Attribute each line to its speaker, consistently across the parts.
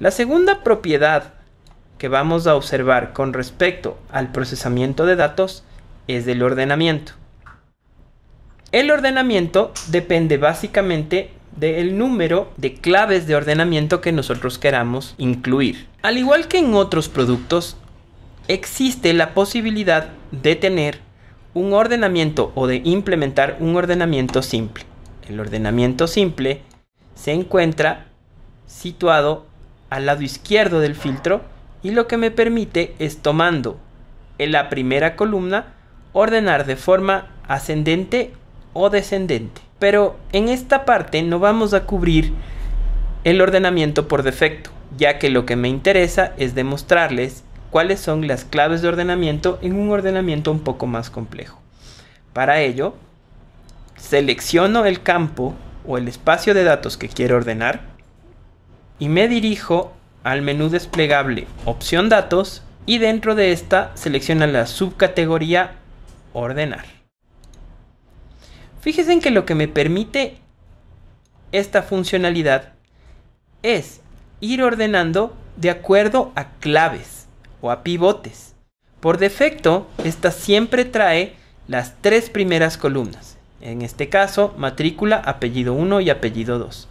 Speaker 1: La segunda propiedad que vamos a observar con respecto al procesamiento de datos es del ordenamiento. El ordenamiento depende básicamente del número de claves de ordenamiento que nosotros queramos incluir. Al igual que en otros productos, existe la posibilidad de tener un ordenamiento o de implementar un ordenamiento simple. El ordenamiento simple se encuentra situado al lado izquierdo del filtro y lo que me permite es tomando en la primera columna ordenar de forma ascendente o descendente. Pero en esta parte no vamos a cubrir el ordenamiento por defecto, ya que lo que me interesa es demostrarles cuáles son las claves de ordenamiento en un ordenamiento un poco más complejo. Para ello, selecciono el campo o el espacio de datos que quiero ordenar, y me dirijo al menú desplegable opción datos y dentro de esta selecciona la subcategoría ordenar. Fíjense en que lo que me permite esta funcionalidad es ir ordenando de acuerdo a claves o a pivotes. Por defecto, esta siempre trae las tres primeras columnas, en este caso matrícula, apellido 1 y apellido 2.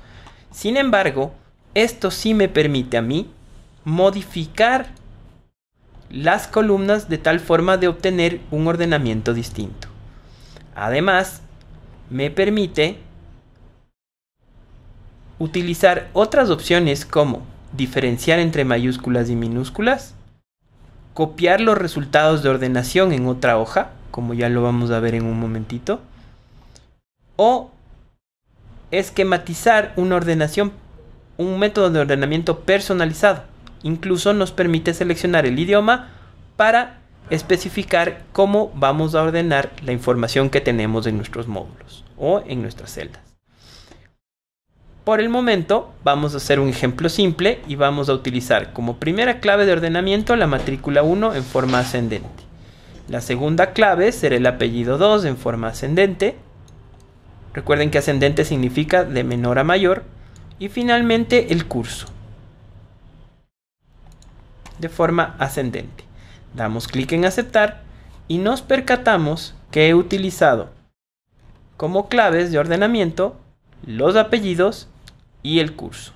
Speaker 1: Sin embargo, esto sí me permite a mí modificar las columnas de tal forma de obtener un ordenamiento distinto. Además, me permite utilizar otras opciones como diferenciar entre mayúsculas y minúsculas, copiar los resultados de ordenación en otra hoja, como ya lo vamos a ver en un momentito, o esquematizar una ordenación un método de ordenamiento personalizado. Incluso nos permite seleccionar el idioma para especificar cómo vamos a ordenar la información que tenemos en nuestros módulos o en nuestras celdas. Por el momento vamos a hacer un ejemplo simple y vamos a utilizar como primera clave de ordenamiento la matrícula 1 en forma ascendente. La segunda clave será el apellido 2 en forma ascendente. Recuerden que ascendente significa de menor a mayor y finalmente el curso de forma ascendente. Damos clic en aceptar y nos percatamos que he utilizado como claves de ordenamiento los apellidos y el curso.